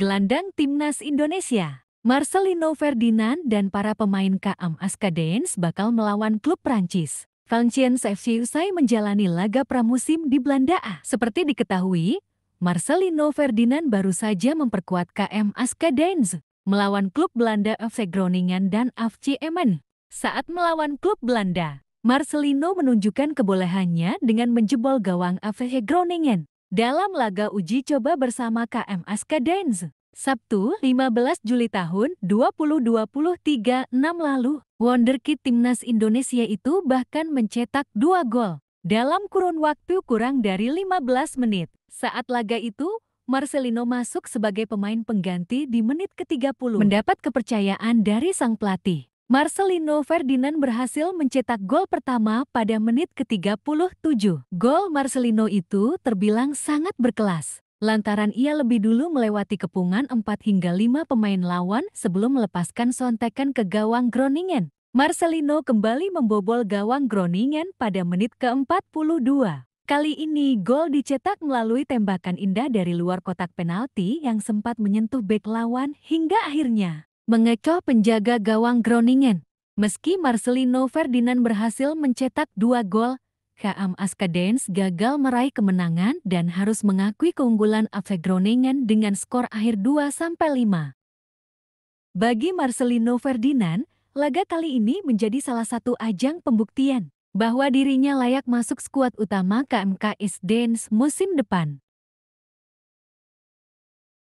gelandang timnas Indonesia. Marcelino Ferdinand dan para pemain KAM Askadens bakal melawan klub Prancis. Valenciennes FC usai menjalani laga pramusim di Belanda Seperti diketahui, Marcelino Ferdinand baru saja memperkuat KM Askadens melawan klub Belanda FC Groningen dan FC Emmen. Saat melawan klub Belanda, Marcelino menunjukkan kebolehannya dengan menjebol gawang FC Groningen dalam laga uji coba bersama KMS Cadence. Sabtu, 15 Juli tahun 2023 6 lalu, Wonderkid Timnas Indonesia itu bahkan mencetak dua gol dalam kurun waktu kurang dari 15 menit. Saat laga itu, Marcelino masuk sebagai pemain pengganti di menit ke-30. Mendapat kepercayaan dari sang pelatih. Marcelino Ferdinand berhasil mencetak gol pertama pada menit ke-37. Gol Marcelino itu terbilang sangat berkelas, lantaran ia lebih dulu melewati kepungan 4 hingga 5 pemain lawan sebelum melepaskan sontekan ke gawang Groningen. Marcelino kembali membobol gawang Groningen pada menit ke-42. Kali ini gol dicetak melalui tembakan indah dari luar kotak penalti yang sempat menyentuh bek lawan hingga akhirnya mengecoh penjaga gawang Groningen. Meski Marcelino Ferdinand berhasil mencetak dua gol, KM Askadens gagal meraih kemenangan dan harus mengakui keunggulan AV Groningen dengan skor akhir 2-5. Bagi Marcelino Ferdinand, laga kali ini menjadi salah satu ajang pembuktian bahwa dirinya layak masuk skuad utama KMKS Dens musim depan.